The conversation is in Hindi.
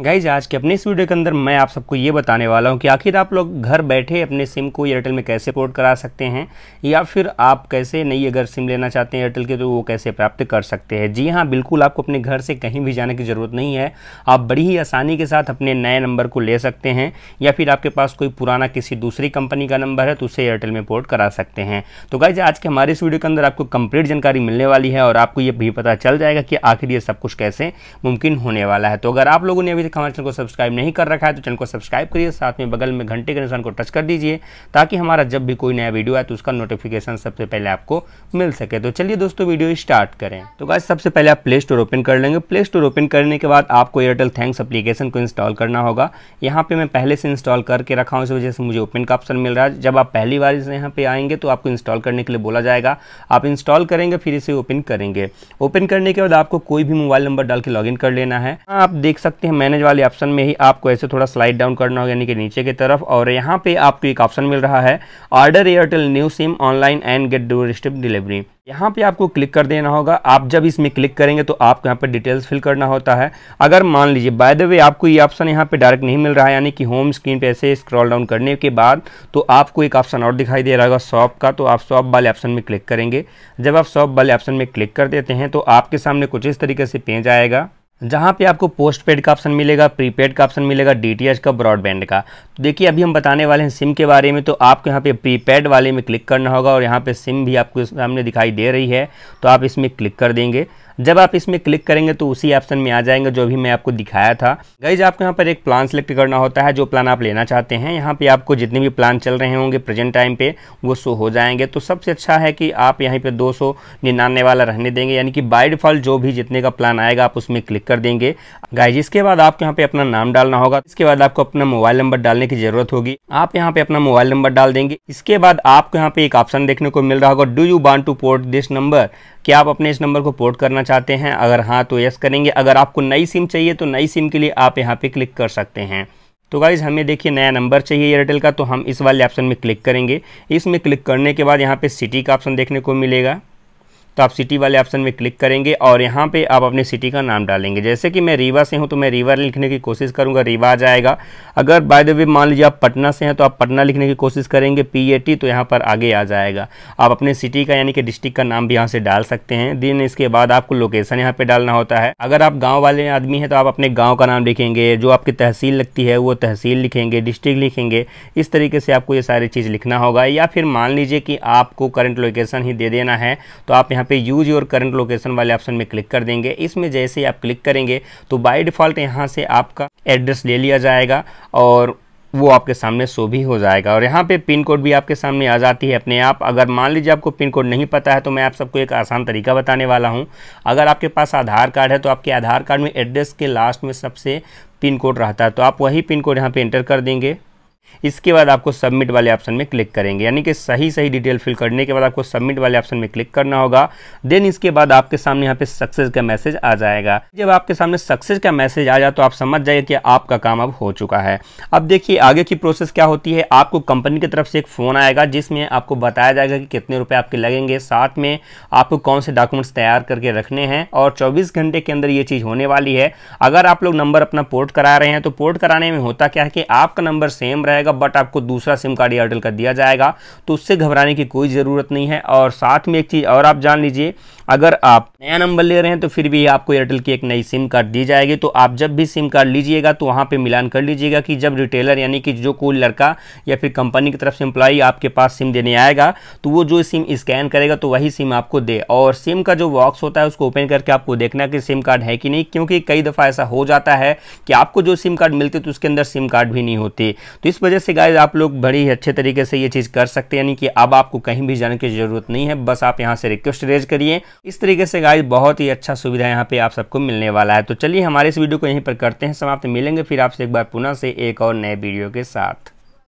गाइज आज के अपने इस वीडियो के अंदर मैं आप सबको ये बताने वाला हूँ कि आखिर आप लोग घर बैठे अपने सिम को एयरटेल में कैसे पोर्ट करा सकते हैं या फिर आप कैसे नई अगर सिम लेना चाहते हैं एयरटेल के तो वो कैसे प्राप्त कर सकते हैं जी हाँ बिल्कुल आपको अपने घर से कहीं भी जाने की ज़रूरत नहीं है आप बड़ी ही आसानी के साथ अपने नए नंबर को ले सकते हैं या फिर आपके पास कोई पुराना किसी दूसरी कंपनी का नंबर है तो उसे एयरटेल में पोर्ट करा सकते हैं तो गाइज आज के हमारे इस वीडियो के अंदर आपको कंप्लीट जानकारी मिलने वाली है और आपको ये भी पता चल जाएगा कि आखिर ये सब कुछ कैसे मुमकिन होने वाला है तो अगर आप लोगों ने अभी अभी तक हमारे चैनल को सब्सक्राइब नहीं कर रखा है तो चैनल को सब्सक्राइब करिए साथ में बगल में घंटे के निशान को टच कर दीजिए ताकि हमारा जब भी कोई नया वीडियो आए तो उसका नोटिफिकेशन सबसे पहले आपको मिल सके तो चलिए दोस्तों वीडियो स्टार्ट करें तो गाय सबसे पहले आप प्ले स्टोर ओपन कर लेंगे प्ले स्टोर ओपन करने के बाद आपको एयरटेल थैंक्स अपलीकेशन को इंस्टॉल करना होगा यहाँ पर मैं पहले से इंस्टॉल करके रखा हूँ इस वजह से मुझे ओपन का ऑप्शन मिल रहा है जब आप पहली बार इस यहाँ पर आएंगे तो आपको इंस्टॉल करने के लिए बोला जाएगा आप इंस्टॉल करेंगे फिर इसे ओपन करेंगे ओपन करने के बाद आपको कोई भी मोबाइल नंबर डाल के लॉग कर लेना है आप देख सकते हैं मैंने मैनेज वाले ऑप्शन में ही आपको ऐसे थोड़ा स्लाइड डाउन करना होगा यानी कि नीचे की तरफ और यहाँ पे आपको एक ऑप्शन मिल रहा है order Airtel new SIM online and get doorstep delivery यहाँ पे आपको क्लिक कर देना होगा आप जब इसमें क्लिक करेंगे तो आपको यहाँ पर डिटेल्स फिल करना होता है अगर मान लीजिए बाय द वे आपको ये ऑप्शन यहाँ पे डायरेक्ट नहीं मिल रहा है यानी कि होम स्क्रीन पे ऐसे स्क्रॉल डाउन करने के बाद तो आपको एक ऑप्शन और दिखाई दे रहा होगा शॉप का तो आप शॉप वाले ऑप्शन में क्लिक करेंगे जब आप शॉप वाले ऑप्शन में क्लिक कर देते हैं तो आपके सामने कुछ इस तरीके से पेज आएगा जहाँ पे आपको पोस्ट पेड का ऑप्शन मिलेगा प्रीपेड का ऑप्शन मिलेगा डी का ब्रॉडबैंड का तो देखिए अभी हम बताने वाले हैं सिम के बारे में तो आपको यहाँ पे प्रीपेड वाले में क्लिक करना होगा और यहाँ पे सिम भी आपको सामने दिखाई दे रही है तो आप इसमें क्लिक कर देंगे जब आप इसमें क्लिक करेंगे तो उसी ऑप्शन में आ जाएंगे जो भी मैं आपको दिखाया था गाइज आपको यहाँ पर एक प्लान सेलेक्ट करना होता है जो प्लान आप लेना चाहते हैं यहाँ पे आपको जितने भी प्लान चल रहे होंगे प्रेजेंट टाइम पे वो शो हो जाएंगे तो सबसे अच्छा है कि आप यहाँ पे दो सौ वाला रहने देंगे यानी कि बाई डिफॉल्ट जो भी जितने का प्लान आएगा आप उसमें क्लिक कर देंगे गाइज इसके बाद आपको यहाँ पे अपना नाम डालना होगा इसके बाद आपको अपना मोबाइल नंबर डालने की जरूरत होगी आप यहाँ पे अपना मोबाइल नंबर डाल देंगे इसके बाद आपको यहाँ पे एक ऑप्शन देखने को मिल रहा होगा do you want to port this number क्या आप अपने इस नंबर को पोर्ट करना चाहते हैं अगर हाँ तो यस करेंगे अगर आपको नई सिम चाहिए तो नई सिम के लिए आप यहाँ पे क्लिक कर सकते हैं तो गाइज़ हमें देखिए नया नंबर चाहिए एयरटेल का तो हम इस वाले ऑप्शन में क्लिक करेंगे इसमें क्लिक करने के बाद यहाँ पे सिटी का ऑप्शन देखने को मिलेगा तो आप सिटी वाले ऑप्शन में क्लिक करेंगे और यहाँ पे आप अपने सिटी का नाम डालेंगे जैसे कि मैं रीवा से हूँ तो मैं रीवा लिखने की कोशिश करूँगा रीवा आ जाएगा अगर बाय द वे मान लीजिए आप पटना से हैं तो आप पटना लिखने की कोशिश करेंगे पी तो यहाँ पर आगे आ जाएगा आप अपने सिटी का यानी कि डिस्ट्रिक्ट का नाम भी यहाँ से डाल सकते हैं दिन इसके बाद आपको लोकेशन यहाँ पर डालना होता है अगर आप गाँव वाले आदमी हैं तो आप अपने गाँव का नाम लिखेंगे जो आपकी तहसील लगती है वो तहसील लिखेंगे डिस्ट्रिक्ट लिखेंगे इस तरीके से आपको ये सारी चीज़ लिखना होगा या फिर मान लीजिए कि आपको करंट लोकेशन ही दे देना है तो आप यहाँ यहाँ पे यूज योर करंट लोकेशन वाले ऑप्शन में क्लिक कर देंगे इसमें जैसे आप क्लिक करेंगे तो बाय डिफ़ॉल्ट यहाँ से आपका एड्रेस ले लिया जाएगा और वो आपके सामने शो भी हो जाएगा और यहाँ पे पिन कोड भी आपके सामने आ जाती है अपने आप अगर मान लीजिए आपको पिन कोड नहीं पता है तो मैं आप सबको एक आसान तरीका बताने वाला हूँ अगर आपके पास आधार कार्ड है तो आपके आधार कार्ड में एड्रेस के लास्ट में सबसे पिन कोड रहता है तो आप वही पिन कोड यहाँ पर इंटर कर देंगे इसके बाद आपको सबमिट वाले ऑप्शन में क्लिक करेंगे यानी कि सही सही डिटेल फिल करने के बाद आपको सबमिट वाले ऑप्शन में क्लिक करना होगा देन इसके बाद आपके सामने यहाँ पे सक्सेस का मैसेज आ जाएगा जब आपके सामने सक्सेस का मैसेज आ जाए तो आप समझ जाइए कि आपका काम अब हो चुका है अब देखिए आगे की प्रोसेस क्या होती है आपको कंपनी की तरफ से एक फ़ोन आएगा जिसमें आपको बताया जाएगा कि कितने रुपये आपके लगेंगे साथ में आपको कौन से डॉक्यूमेंट्स तैयार करके रखने हैं और चौबीस घंटे के अंदर ये चीज़ होने वाली है अगर आप लोग नंबर अपना पोर्ट करा रहे हैं तो पोर्ट कराने में होता क्या है कि आपका नंबर सेम रहे रहेगा बट आपको दूसरा सिम कार्ड एयरटेल का दिया जाएगा तो उससे घबराने की कोई ज़रूरत नहीं है और साथ में एक चीज़ और आप जान लीजिए अगर आप नया नंबर ले रहे हैं तो फिर भी आपको एयरटेल की एक नई सिम कार्ड दी जाएगी तो आप जब भी सिम कार्ड लीजिएगा तो वहाँ पर मिलान कर लीजिएगा कि जब रिटेलर यानी कि जो कोई लड़का या फिर कंपनी की तरफ से एम्प्लॉई आपके पास सिम देने आएगा तो वो जो सिम स्कैन करेगा तो वही सिम आपको दे और सिम का जो बॉक्स होता है उसको ओपन करके आपको देखना कि सिम कार्ड है कि नहीं क्योंकि कई दफ़ा ऐसा हो जाता है कि आपको जो सिम कार्ड मिलते तो उसके अंदर सिम कार्ड भी नहीं होती तो इस वजह से गाय आप लोग बड़ी अच्छे तरीके से ये चीज़ कर सकते हैं यानी कि अब आपको कहीं भी जाने की ज़रूरत नहीं है बस आप यहाँ से रिक्वेस्ट रेज करिए इस तरीके से गाइज बहुत ही अच्छा सुविधा यहाँ पे आप सबको मिलने वाला है तो चलिए हमारे इस वीडियो को यहीं पर करते हैं समाप्त मिलेंगे फिर आपसे एक बार पुनः से एक और नए वीडियो के साथ